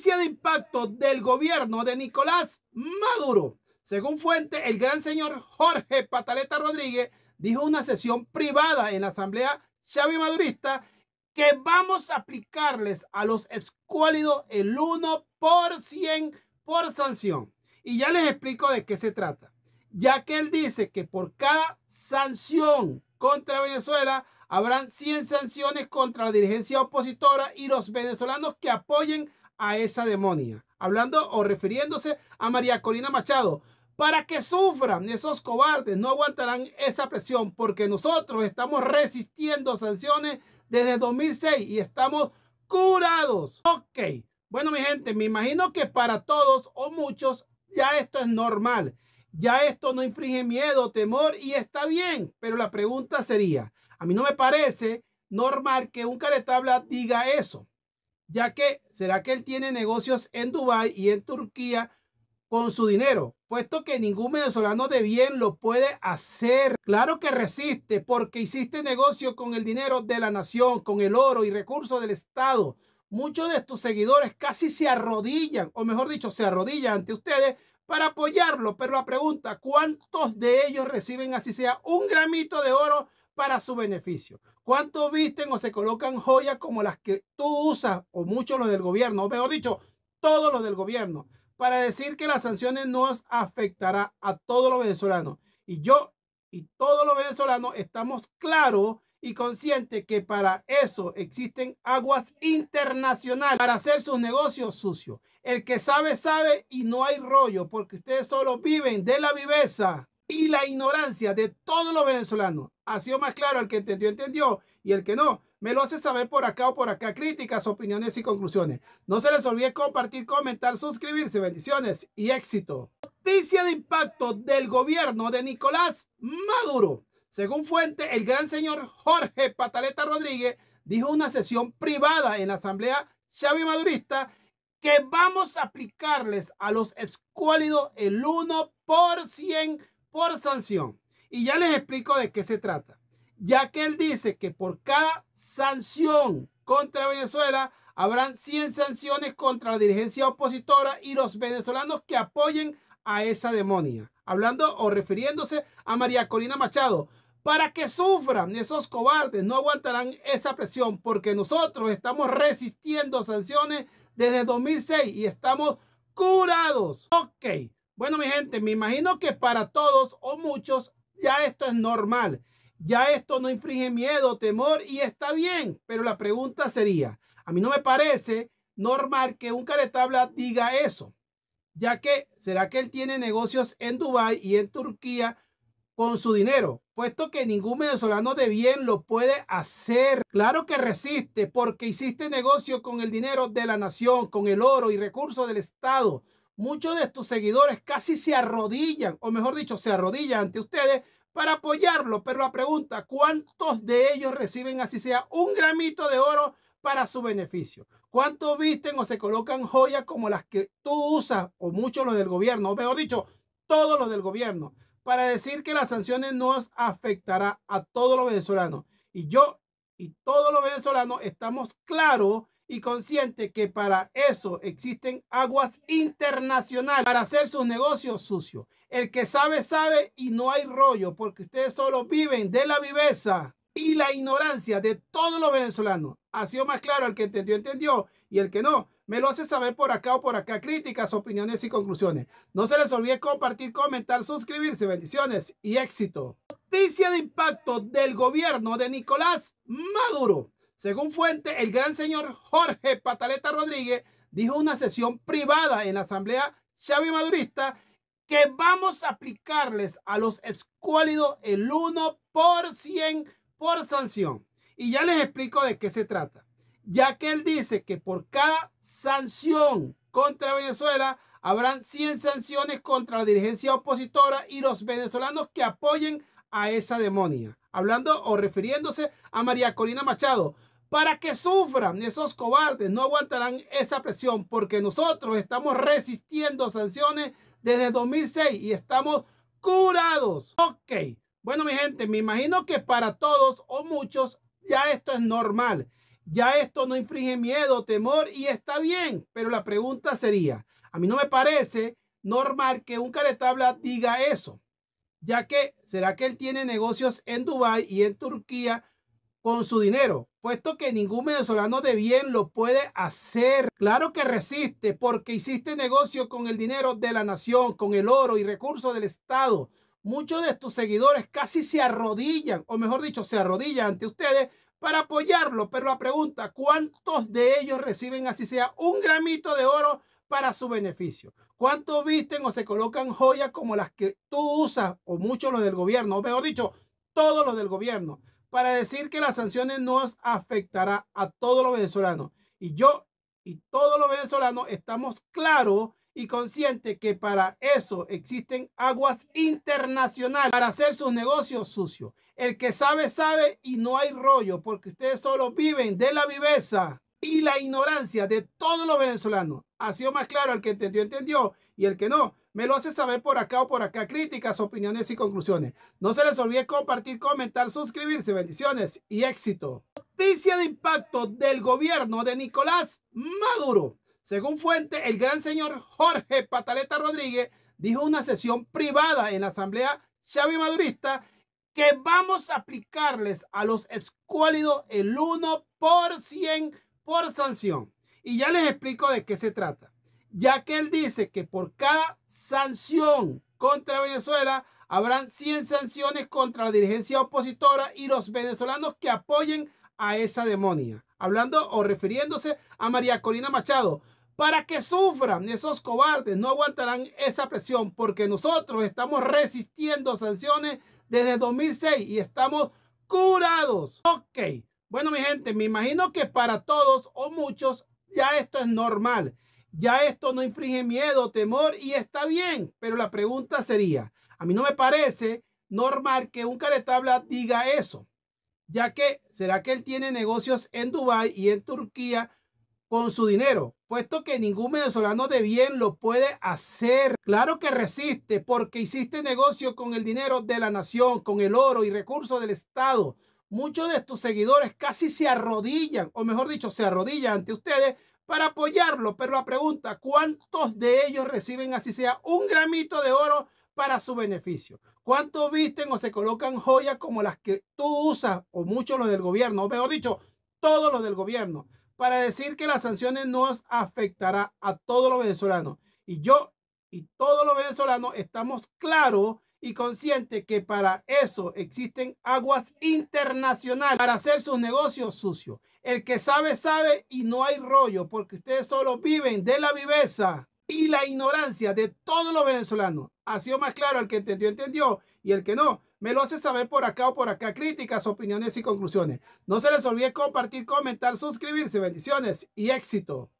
de impacto del gobierno de Nicolás Maduro. Según fuente, el gran señor Jorge Pataleta Rodríguez dijo en una sesión privada en la Asamblea Xavi Madurista que vamos a aplicarles a los escuálidos el 1 por 100 por sanción. Y ya les explico de qué se trata. Ya que él dice que por cada sanción contra Venezuela habrán 100 sanciones contra la dirigencia opositora y los venezolanos que apoyen a esa demonia, hablando o refiriéndose a María Corina Machado, para que sufran esos cobardes, no aguantarán esa presión, porque nosotros estamos resistiendo sanciones desde 2006 y estamos curados. Ok, bueno mi gente, me imagino que para todos o muchos ya esto es normal. Ya esto no infringe miedo, temor y está bien. Pero la pregunta sería, a mí no me parece normal que un caretabla diga eso ya que será que él tiene negocios en Dubái y en Turquía con su dinero, puesto que ningún venezolano de bien lo puede hacer. Claro que resiste, porque hiciste negocio con el dinero de la nación, con el oro y recursos del Estado. Muchos de tus seguidores casi se arrodillan, o mejor dicho, se arrodillan ante ustedes para apoyarlo. Pero la pregunta, ¿cuántos de ellos reciben así sea un gramito de oro para su beneficio. ¿Cuánto visten o se colocan joyas como las que tú usas o mucho los del gobierno, o mejor dicho, todos los del gobierno, para decir que las sanciones nos afectará a todos los venezolanos? Y yo y todos los venezolanos estamos claros y conscientes que para eso existen aguas internacionales para hacer sus negocios sucios. El que sabe, sabe y no hay rollo, porque ustedes solo viven de la viveza y la ignorancia de todos los venezolanos ha sido más claro, el que entendió, entendió, y el que no, me lo hace saber por acá o por acá, críticas, opiniones y conclusiones. No se les olvide compartir, comentar, suscribirse, bendiciones y éxito. Noticia de impacto del gobierno de Nicolás Maduro. Según fuente, el gran señor Jorge Pataleta Rodríguez dijo una sesión privada en la Asamblea Xavi Madurista que vamos a aplicarles a los escuálidos el 1% por sanción. Y ya les explico de qué se trata. Ya que él dice que por cada sanción contra Venezuela habrán 100 sanciones contra la dirigencia opositora y los venezolanos que apoyen a esa demonia. Hablando o refiriéndose a María Corina Machado. Para que sufran esos cobardes, no aguantarán esa presión porque nosotros estamos resistiendo sanciones desde 2006 y estamos curados. Ok, bueno mi gente, me imagino que para todos o muchos ya esto es normal. Ya esto no infringe miedo, temor y está bien. Pero la pregunta sería, a mí no me parece normal que un caretabla diga eso, ya que será que él tiene negocios en Dubái y en Turquía con su dinero, puesto que ningún venezolano de bien lo puede hacer. Claro que resiste porque hiciste negocio con el dinero de la nación, con el oro y recursos del Estado muchos de tus seguidores casi se arrodillan, o mejor dicho, se arrodillan ante ustedes para apoyarlo. Pero la pregunta, ¿cuántos de ellos reciben así sea un gramito de oro para su beneficio? ¿Cuántos visten o se colocan joyas como las que tú usas, o muchos los del gobierno, o mejor dicho, todos los del gobierno, para decir que las sanciones nos afectará a todos los venezolanos? Y yo y todos los venezolanos estamos claros y consciente que para eso existen aguas internacionales para hacer sus negocios sucios. El que sabe, sabe y no hay rollo porque ustedes solo viven de la viveza y la ignorancia de todos los venezolanos. Ha sido más claro el que entendió, entendió y el que no. Me lo hace saber por acá o por acá. Críticas, opiniones y conclusiones. No se les olvide compartir, comentar, suscribirse. Bendiciones y éxito. Noticia de impacto del gobierno de Nicolás Maduro. Según fuente, el gran señor Jorge Pataleta Rodríguez dijo en una sesión privada en la Asamblea Chávez Madurista que vamos a aplicarles a los escuálidos el 1 por 100 por sanción. Y ya les explico de qué se trata. Ya que él dice que por cada sanción contra Venezuela habrán 100 sanciones contra la dirigencia opositora y los venezolanos que apoyen a esa demonia. Hablando o refiriéndose a María Corina Machado, para que sufran. Esos cobardes no aguantarán esa presión porque nosotros estamos resistiendo sanciones desde 2006 y estamos curados. Ok, bueno mi gente, me imagino que para todos o muchos ya esto es normal. Ya esto no infringe miedo, temor y está bien, pero la pregunta sería, a mí no me parece normal que un caretabla diga eso, ya que será que él tiene negocios en Dubái y en Turquía con su dinero, puesto que ningún venezolano de bien lo puede hacer. Claro que resiste porque hiciste negocio con el dinero de la nación, con el oro y recursos del Estado. Muchos de tus seguidores casi se arrodillan, o mejor dicho, se arrodillan ante ustedes para apoyarlo. Pero la pregunta, ¿cuántos de ellos reciben así sea un gramito de oro para su beneficio? ¿Cuántos visten o se colocan joyas como las que tú usas, o muchos los del gobierno, o mejor dicho, todos los del gobierno? para decir que las sanciones nos afectará a todos los venezolanos. Y yo y todos los venezolanos estamos claros y conscientes que para eso existen aguas internacionales para hacer sus negocios sucios. El que sabe, sabe y no hay rollo porque ustedes solo viven de la viveza y la ignorancia de todos los venezolanos. Ha sido más claro el que entendió, entendió, y el que no, me lo hace saber por acá o por acá. Críticas, opiniones y conclusiones. No se les olvide compartir, comentar, suscribirse. Bendiciones y éxito. Noticia de impacto del gobierno de Nicolás Maduro. Según fuente, el gran señor Jorge Pataleta Rodríguez dijo en una sesión privada en la Asamblea Xavi Madurista que vamos a aplicarles a los escuálidos el 1 por por sanción. Y ya les explico de qué se trata. Ya que él dice que por cada sanción contra Venezuela habrán 100 sanciones contra la dirigencia opositora y los venezolanos que apoyen a esa demonia. Hablando o refiriéndose a María Corina Machado. Para que sufran esos cobardes, no aguantarán esa presión porque nosotros estamos resistiendo sanciones desde 2006 y estamos curados. Ok, bueno, mi gente, me imagino que para todos o muchos ya esto es normal. Ya esto no infringe miedo, temor y está bien. Pero la pregunta sería, a mí no me parece normal que un caretabla diga eso, ya que será que él tiene negocios en Dubái y en Turquía con su dinero, puesto que ningún venezolano de bien lo puede hacer. Claro que resiste porque hiciste negocio con el dinero de la nación, con el oro y recursos del Estado muchos de estos seguidores casi se arrodillan, o mejor dicho, se arrodillan ante ustedes para apoyarlo. Pero la pregunta, ¿cuántos de ellos reciben así sea un gramito de oro para su beneficio? ¿Cuántos visten o se colocan joyas como las que tú usas, o muchos los del gobierno, o mejor dicho, todos los del gobierno, para decir que las sanciones nos afectará a todos los venezolanos? Y yo y todos los venezolanos estamos claros y consciente que para eso existen aguas internacionales para hacer sus negocios sucios. El que sabe, sabe y no hay rollo, porque ustedes solo viven de la viveza y la ignorancia de todos los venezolanos. Ha sido más claro el que entendió, entendió, y el que no, me lo hace saber por acá o por acá. Críticas, opiniones y conclusiones. No se les olvide compartir, comentar, suscribirse. Bendiciones y éxito.